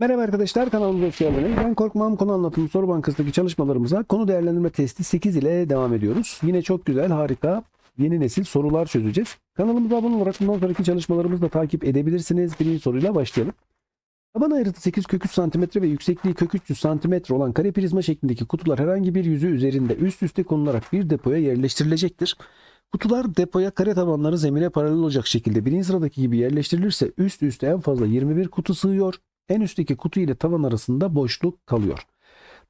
Merhaba arkadaşlar kanalımıza hoş geldiniz. Ben Korkmam Konu Anlatımı Soru Bankası'ndaki çalışmalarımıza konu değerlendirme testi 8 ile devam ediyoruz. Yine çok güzel, harika yeni nesil sorular çözeceğiz. Kanalımıza abone olarak bundan sonraki çalışmalarımızı da takip edebilirsiniz. Birinci soruyla başlayalım. Taban ayrıtı 8 kök 3 cm ve yüksekliği kök 300 santimetre olan kare prizma şeklindeki kutular herhangi bir yüzü üzerinde üst üste konularak bir depoya yerleştirilecektir. Kutular depoya kare tabanları zemine paralel olacak şekilde birinci sıradaki gibi yerleştirilirse üst üste en fazla 21 kutu sığıyor. En üstteki kutu ile tavan arasında boşluk kalıyor.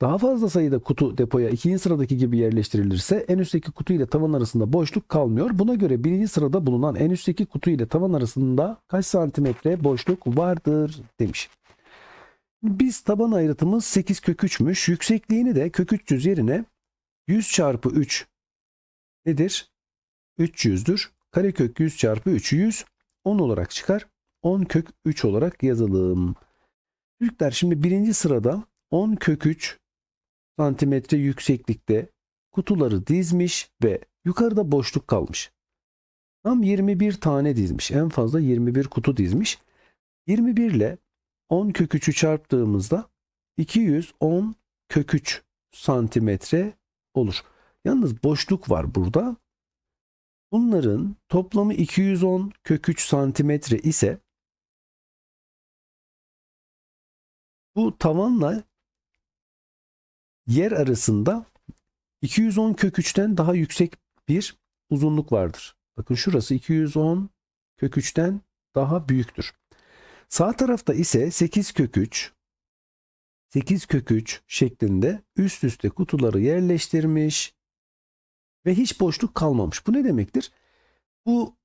Daha fazla sayıda kutu depoya ikinci sıradaki gibi yerleştirilirse en üstteki kutu ile tavan arasında boşluk kalmıyor. Buna göre birinci sırada bulunan en üstteki kutu ile tavan arasında kaç santimetre boşluk vardır demiş. Biz taban ayrıtımız 8 kök 3'müş. Yüksekliğini de kök 300 yerine 100 çarpı 3 nedir? 300'dür. Karekök 100 çarpı 3'ü 100. 10 olarak çıkar. 10 kök 3 olarak yazalım. Büyükler şimdi birinci sırada 10 kök 3 santimetre yükseklikte kutuları dizmiş ve yukarıda boşluk kalmış. Tam 21 tane dizmiş. En fazla 21 kutu dizmiş. 21 ile 10 kök 3'ü çarptığımızda 210 kök 3 santimetre olur. Yalnız boşluk var burada. Bunların toplamı 210 kök 3 santimetre ise Bu tavanla yer arasında 210 kök 3'ten daha yüksek bir uzunluk vardır. Bakın şurası 210 kök 3'ten daha büyüktür. Sağ tarafta ise 8 kök 3 8 kök 3 şeklinde üst üste kutuları yerleştirmiş ve hiç boşluk kalmamış. Bu ne demektir? Bu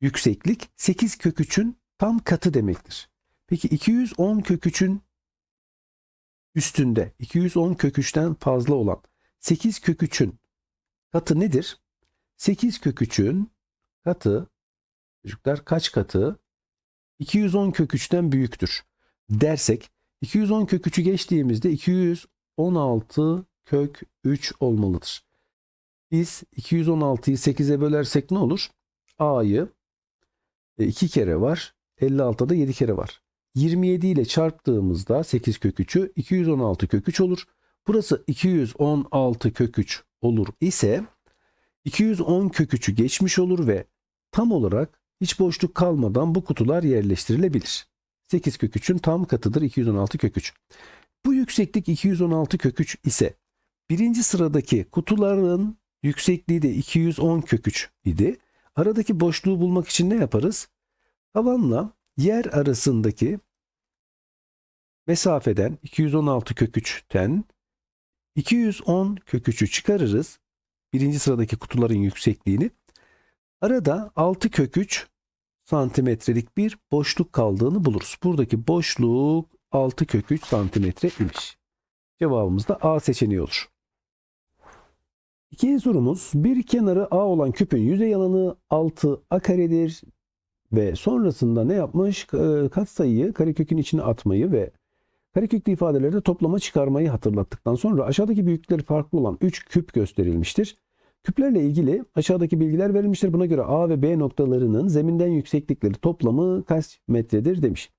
yükseklik 8 kök 3'ün tam katı demektir. Peki 210 kök 3'ün üstünde 210 köküçten fazla olan 8 köküçün katı nedir? 8 köküçün katı çocuklar kaç katı? 210 köküçten büyüktür dersek 210 köküçü geçtiğimizde 216 kök 3 olmalıdır. Biz 216'yı 8'e bölersek ne olur? A'yı 2 e, kere var. 56'da 7 kere var. 27 ile çarptığımızda 8 kök 216 köküç olur. Burası 216 köküç olur ise 210 kök geçmiş olur ve tam olarak hiç boşluk kalmadan bu kutular yerleştirilebilir. 8 kök tam katıdır 216 köküç. Bu yükseklik 216 köküç ise birinci sıradaki kutuların yüksekliği de 210 köküç idi. Aradaki boşluğu bulmak için ne yaparız? Tavanla yer arasındaki mesafeden 216 kök 3'ten 210 kök 3'ü çıkarırız. Birinci sıradaki kutuların yüksekliğini. Arada 6 kök 3 santimetrelik bir boşluk kaldığını buluruz. Buradaki boşluk 6 kök 3 santimetre imiş. Cevabımız da A seçeneği olur. İkinci sorumuz bir kenarı A olan küpün yüzey alanı 6 A karedir ve sonrasında ne yapmış? E, Katsayıyı karekökün içine atmayı ve her köklü ifadelerde toplama çıkarmayı hatırlattıktan sonra aşağıdaki büyüklükleri farklı olan 3 küp gösterilmiştir. Küplerle ilgili aşağıdaki bilgiler verilmiştir. Buna göre A ve B noktalarının zeminden yükseklikleri toplamı kaç metredir demiş.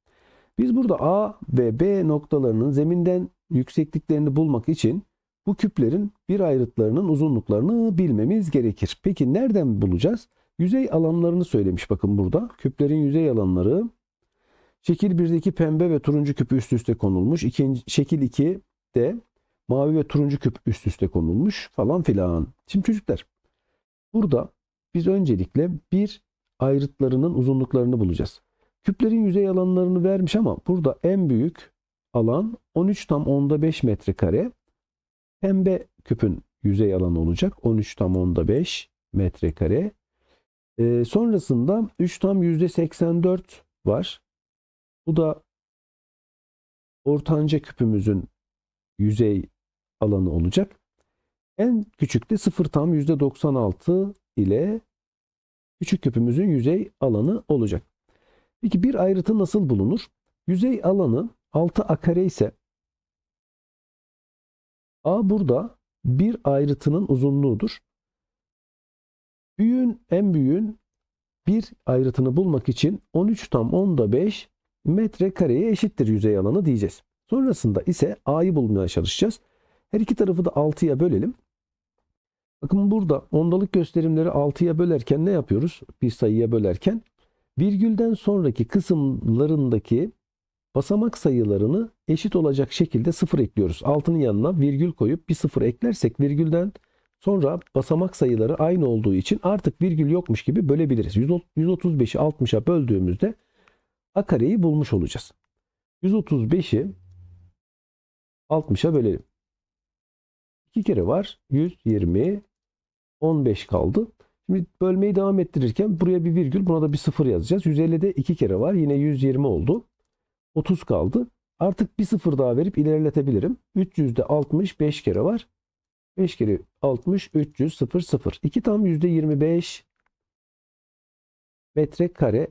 Biz burada A ve B noktalarının zeminden yüksekliklerini bulmak için bu küplerin bir ayrıtlarının uzunluklarını bilmemiz gerekir. Peki nereden bulacağız? Yüzey alanlarını söylemiş bakın burada. Küplerin yüzey alanları Şekil 1'deki pembe ve turuncu küp üst üste konulmuş. İkinci, şekil 2'de mavi ve turuncu küp üst üste konulmuş falan filan. Şimdi çocuklar burada biz öncelikle bir ayrıtlarının uzunluklarını bulacağız. Küplerin yüzey alanlarını vermiş ama burada en büyük alan 13 tam onda 5 metrekare. Pembe küpün yüzey alanı olacak. 13 tam onda 5 metrekare. Ee, sonrasında 3 tam %84 var. Bu da ortanca küpümüzün yüzey alanı olacak. En küçük de 0 tam %96 ile küçük küpümüzün yüzey alanı olacak. Peki bir ayrıtı nasıl bulunur? Yüzey alanı 6 a kare ise a burada bir ayrıtının uzunluğudur. Büyüğün en büyüğün bir ayrıtını bulmak için 13 tam 10'da 5 metre kareye eşittir yüzey alanı diyeceğiz. Sonrasında ise A'yı bulmaya çalışacağız. Her iki tarafı da 6'ya bölelim. Bakın burada ondalık gösterimleri 6'ya bölerken ne yapıyoruz? Bir sayıya bölerken virgülden sonraki kısımlarındaki basamak sayılarını eşit olacak şekilde sıfır ekliyoruz. Altının yanına virgül koyup bir sıfır eklersek virgülden sonra basamak sayıları aynı olduğu için artık virgül yokmuş gibi bölebiliriz. 135'i 60'a böldüğümüzde A kareyi bulmuş olacağız. 135'i 60'a bölelim. 2 kere var. 120 15 kaldı. Şimdi bölmeyi devam ettirirken buraya bir virgül buna da bir sıfır yazacağız. 150'de 2 kere var. Yine 120 oldu. 30 kaldı. Artık bir sıfır daha verip ilerletebilirim. 300'de 60 5 kere var. 5 kere 60 300 0 0. 2 tam %25 metrekare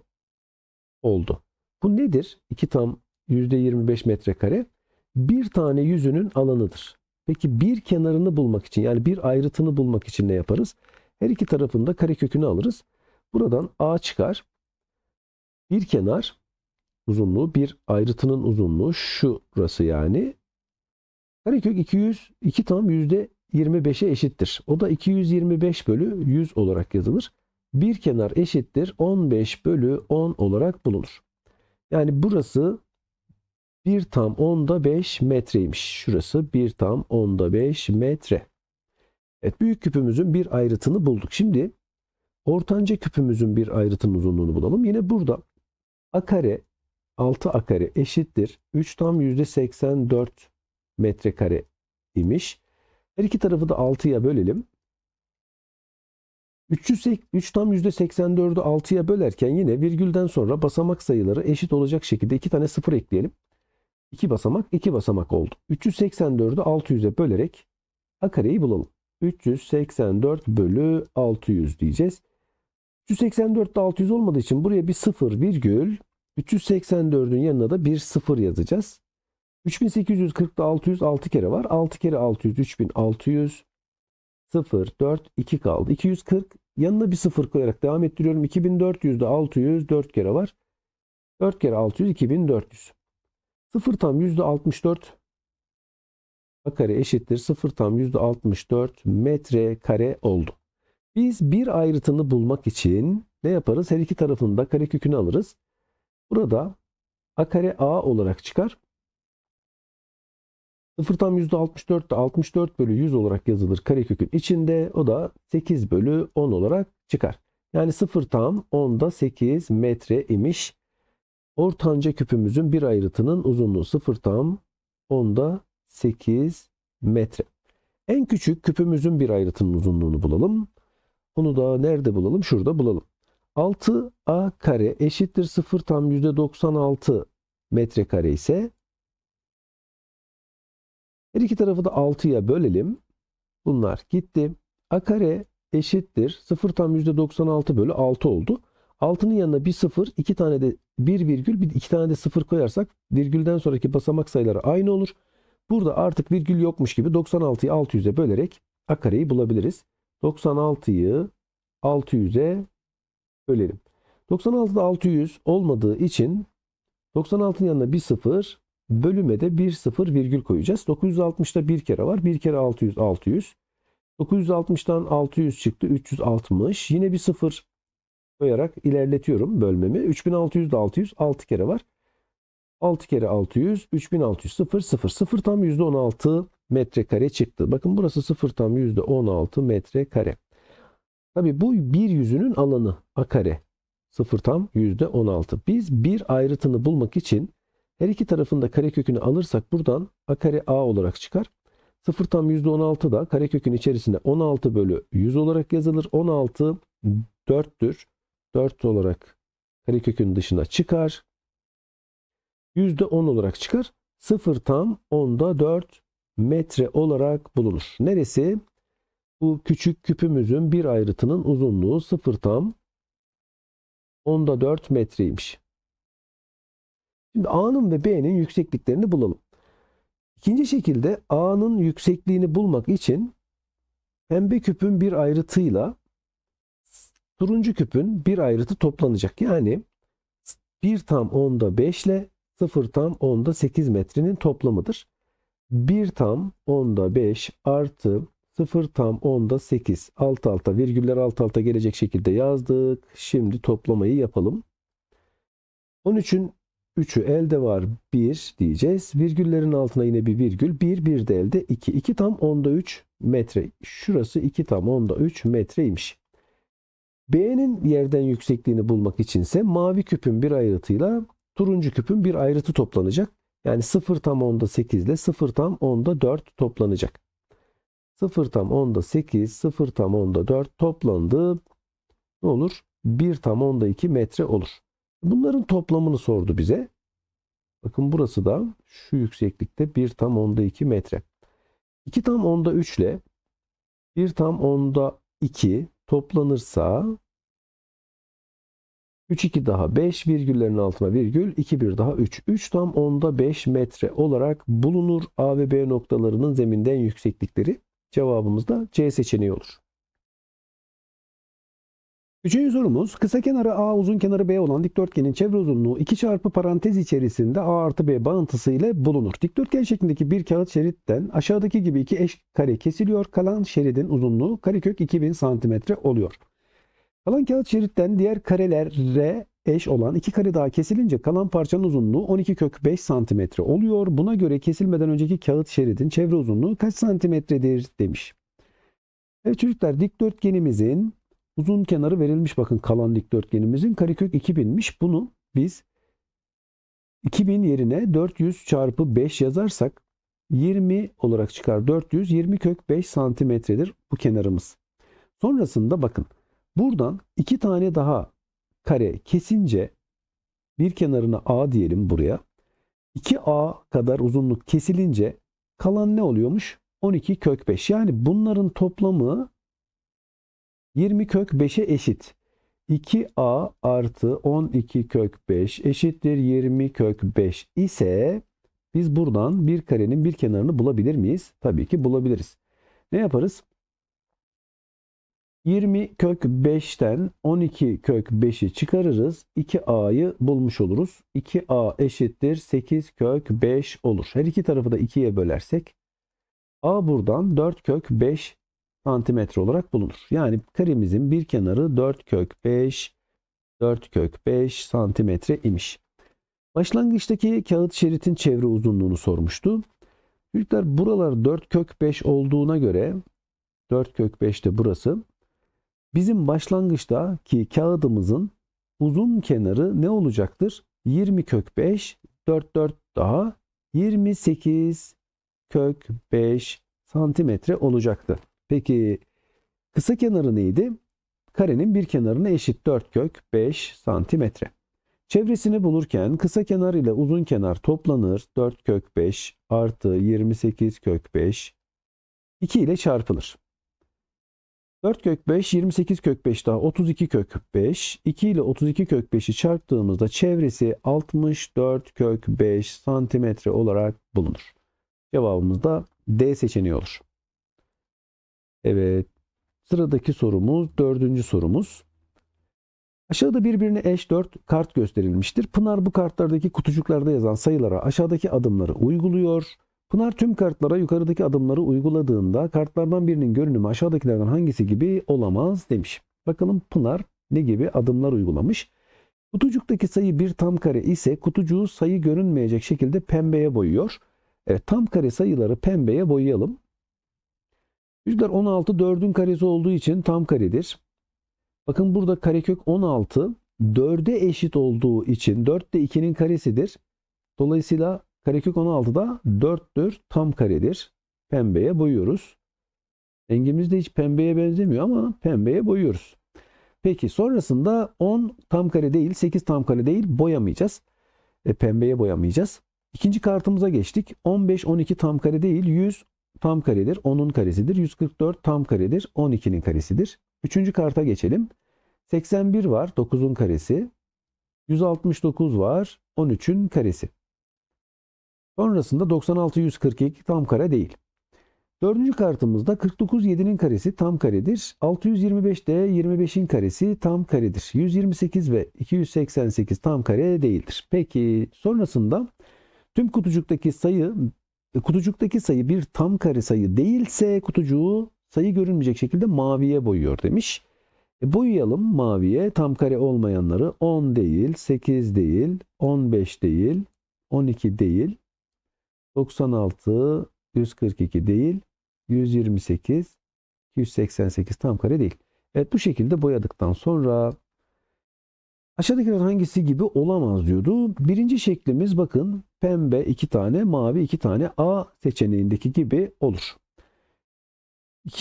oldu. Bu nedir? 2 tam %25 metrekare. Bir tane yüzünün alanıdır. Peki bir kenarını bulmak için yani bir ayrıtını bulmak için ne yaparız? Her iki tarafında karekökünü alırız. Buradan A çıkar. Bir kenar uzunluğu bir ayrıtının uzunluğu şu burası yani. Karekök 200 2 tam %25'e eşittir. O da 225 bölü 100 olarak yazılır. Bir kenar eşittir 15 bölü 10 olarak bulunur. Yani burası 1 tam onda 5 metreymiş. Şurası 1 tam onda 5 metre. Evet büyük küpümüzün bir ayrıtını bulduk. Şimdi ortanca küpümüzün bir ayrıtının uzunluğunu bulalım. Yine burada a kare 6 a kare eşittir. 3 tam %84 metrekare imiş. Her iki tarafı da 6'ya bölelim. 3 tam %84'ü 6'ya bölerken yine virgülden sonra basamak sayıları eşit olacak şekilde 2 tane 0 ekleyelim. 2 basamak 2 basamak oldu. 384'ü 600'e bölerek a bulalım. 384 bölü 600 diyeceğiz. 384'te 600 olmadığı için buraya bir 0 virgül 384'ün yanına da bir 0 yazacağız. 3840 600 6 kere var. 6 kere 600 3600 0, 4, 2 kaldı. 240 yanına bir 0 koyarak devam ettiriyorum. 2400'de 600 4 kere var. 4 kere 600 2400. 0 tam %64 a kare eşittir 0 tam %64 metre kare oldu. Biz bir ayrıtını bulmak için ne yaparız? Her iki tarafında kare kökünü alırız. Burada a kare a olarak çıkar. 0 tam %64'te 64 bölü 100 olarak yazılır karekökün içinde. O da 8 bölü 10 olarak çıkar. Yani 0 tam 10'da 8 metre imiş. Ortanca küpümüzün bir ayrıtının uzunluğu 0 tam 10'da 8 metre. En küçük küpümüzün bir ayrıtının uzunluğunu bulalım. Onu da nerede bulalım? Şurada bulalım. 6a kare eşittir 0 tam %96 metrekare ise her iki tarafı da 6'ya bölelim. Bunlar gitti. A kare eşittir. 0 tam %96 bölü 6 oldu. 6'nın yanına bir 0, 2 tane de 1 virgül, iki tane de 0 koyarsak virgülden sonraki basamak sayıları aynı olur. Burada artık virgül yokmuş gibi 96'yı 600'e bölerek A kareyi bulabiliriz. 96'yı 600'e bölelim. 96'da 600 olmadığı için 96'nın yanına bir 0, Bölüme de 1 0 virgül koyacağız. 960'da bir kere var. Bir kere 600 600. 960'dan 600 çıktı. 360. Yine bir 0 koyarak ilerletiyorum bölmemi. 3600'da 600 6 kere var. 6 kere 600 3600 0 0 0 tam %16 metrekare çıktı. Bakın burası 0 tam %16 metrekare. Tabi bu bir yüzünün alanı a kare. 0 tam %16. Biz bir ayrıtını bulmak için her iki tarafında karekökünü alırsak buradan a kare a olarak çıkar. 0 tam %16 da karekökün içerisinde 16 bölü 100 olarak yazılır. 16 4'tür. 4 olarak karekökün dışına çıkar. %10 olarak çıkar. 0 tam 10'da 4 metre olarak bulunur. Neresi? Bu küçük küpümüzün bir ayrıtının uzunluğu 0 tam 10'da 4 metreymiş. Şimdi A'nın ve B'nin yüksekliklerini bulalım. İkinci şekilde A'nın yüksekliğini bulmak için pembe küpün bir ayrıtıyla turuncu küpün bir ayrıtı toplanacak. Yani 1 tam 10'da 5 ile 0 tam 10'da 8 metrenin toplamıdır. 1 tam 10'da 5 artı 0 tam 10'da 8 alt alta virgüller alt alta gelecek şekilde yazdık. Şimdi toplamayı yapalım. 13'ün 3'ü elde var 1 diyeceğiz. Virgüllerin altına yine bir virgül. 1, 1 de elde 2. 2 tam 10'da 3 metre. Şurası 2 tam 10'da 3 metreymiş. B'nin yerden yüksekliğini bulmak içinse mavi küpün bir ayrıtıyla turuncu küpün bir ayrıtı toplanacak. Yani 0 tam 10'da 8 ile 0 tam 10'da 4 toplanacak. 0 tam 10'da 8, 0 tam 10'da 4 toplandı. Ne olur? 1 tam 10'da 2 metre olur. Bunların toplamını sordu bize. Bakın burası da şu yükseklikte 1 tam onda 2 metre. 2 tam onda 3 ile 1 tam onda 2 toplanırsa 3 2 daha 5 virgüllerin altına virgül 2 1 daha 3. 3 tam onda 5 metre olarak bulunur A ve B noktalarının zeminden yükseklikleri. Cevabımız da C seçeneği olur. Üçüncü sorumuz kısa kenarı A uzun kenarı B olan dikdörtgenin çevre uzunluğu 2 çarpı parantez içerisinde A artı B bağıntısı ile bulunur. Dikdörtgen şeklindeki bir kağıt şeritten aşağıdaki gibi iki eş kare kesiliyor. Kalan şeridin uzunluğu karekök 2000 cm oluyor. Kalan kağıt şeritten diğer karelere eş olan iki kare daha kesilince kalan parçanın uzunluğu 12 kök 5 cm oluyor. Buna göre kesilmeden önceki kağıt şeridin çevre uzunluğu kaç santimetredir demiş. Evet çocuklar dikdörtgenimizin Uzun kenarı verilmiş bakın kalan dikdörtgenimizin. Karekök 2000'miş. Bunu biz 2000 yerine 400 çarpı 5 yazarsak 20 olarak çıkar. 400 20 kök 5 santimetredir bu kenarımız. Sonrasında bakın buradan iki tane daha kare kesince bir kenarına A diyelim buraya. 2A kadar uzunluk kesilince kalan ne oluyormuş? 12 kök 5. Yani bunların toplamı 20 kök 5'e eşit. 2a artı 12 kök 5 eşittir 20 kök 5 ise biz buradan bir karenin bir kenarını bulabilir miyiz? Tabii ki bulabiliriz. Ne yaparız? 20 kök 5'ten 12 kök 5'i çıkarırız. 2a'yı bulmuş oluruz. 2a eşittir 8 kök 5 olur. Her iki tarafı da 2'ye bölersek a buradan 4 kök 5 santimetre olarak bulunur. Yani karemizin bir kenarı 4 kök 5 4 kök 5 santimetre imiş. Başlangıçtaki kağıt şeritin çevre uzunluğunu sormuştu. Çocuklar buralar 4 kök 5 olduğuna göre 4 kök 5 de burası. Bizim başlangıçta ki kağıdımızın uzun kenarı ne olacaktır? 20 kök 5 4 4 daha 28 kök 5 santimetre olacaktı. Peki kısa kenarı neydi? Karenin bir kenarına eşit 4 kök 5 santimetre. Çevresini bulurken kısa kenar ile uzun kenar toplanır. 4 kök 5 artı 28 kök 5 2 ile çarpılır. 4 kök 5, 28 kök 5 daha 32 kök 5. 2 ile 32 kök 5'i çarptığımızda çevresi 64 kök 5 santimetre olarak bulunur. Cevabımız da D seçeneği olur. Evet. Sıradaki sorumuz dördüncü sorumuz. Aşağıda birbirine eş dört kart gösterilmiştir. Pınar bu kartlardaki kutucuklarda yazan sayılara aşağıdaki adımları uyguluyor. Pınar tüm kartlara yukarıdaki adımları uyguladığında kartlardan birinin görünümü aşağıdakilerden hangisi gibi olamaz demiş. Bakalım Pınar ne gibi adımlar uygulamış. Kutucuktaki sayı bir tam kare ise kutucuğu sayı görünmeyecek şekilde pembeye boyuyor. Evet tam kare sayıları pembeye boyayalım. Çocuklar 16 4'ün karesi olduğu için tam karedir. Bakın burada karekök 16 4'e eşit olduğu için 4 de 2'nin karesidir. Dolayısıyla karekök 16 da 4'tür. Tam karedir. Pembeye boyuyoruz. Rengimiz de hiç pembeye benzemiyor ama pembeye boyuyoruz. Peki sonrasında 10 tam kare değil 8 tam kare değil boyamayacağız. E, pembeye boyamayacağız. İkinci kartımıza geçtik. 15, 12 tam kare değil 100, tam karedir. 10'un karesidir. 144 tam karedir. 12'nin karesidir. Üçüncü karta geçelim. 81 var. 9'un karesi. 169 var. 13'ün karesi. Sonrasında 96 142 tam kare değil. Dördüncü kartımızda 49 7'nin karesi tam karedir. 625 de 25'in karesi tam karedir. 128 ve 288 tam kare değildir. Peki sonrasında tüm kutucuktaki sayı e, kutucuktaki sayı bir tam kare sayı değilse kutucuğu sayı görünmeyecek şekilde maviye boyuyor demiş. E, boyayalım maviye tam kare olmayanları 10 değil, 8 değil, 15 değil, 12 değil, 96, 142 değil, 128, 288 tam kare değil. Evet bu şekilde boyadıktan sonra aşağıdakiler hangisi gibi olamaz diyordu. Birinci şeklimiz bakın pembe 2 tane, mavi 2 tane A seçeneğindeki gibi olur.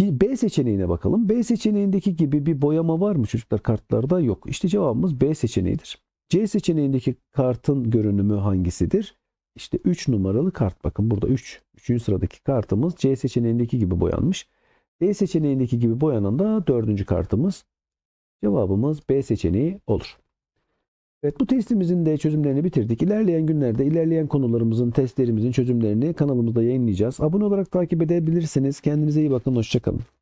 B seçeneğine bakalım. B seçeneğindeki gibi bir boyama var mı çocuklar kartlarda? Yok. İşte cevabımız B seçeneğidir. C seçeneğindeki kartın görünümü hangisidir? İşte 3 numaralı kart bakın burada 3. 3. sıradaki kartımız C seçeneğindeki gibi boyanmış. D seçeneğindeki gibi boyanan da 4. kartımız. Cevabımız B seçeneği olur. Evet bu testimizin de çözümlerini bitirdik. İlerleyen günlerde ilerleyen konularımızın, testlerimizin çözümlerini kanalımızda yayınlayacağız. Abone olarak takip edebilirsiniz. Kendinize iyi bakın. Hoşçakalın.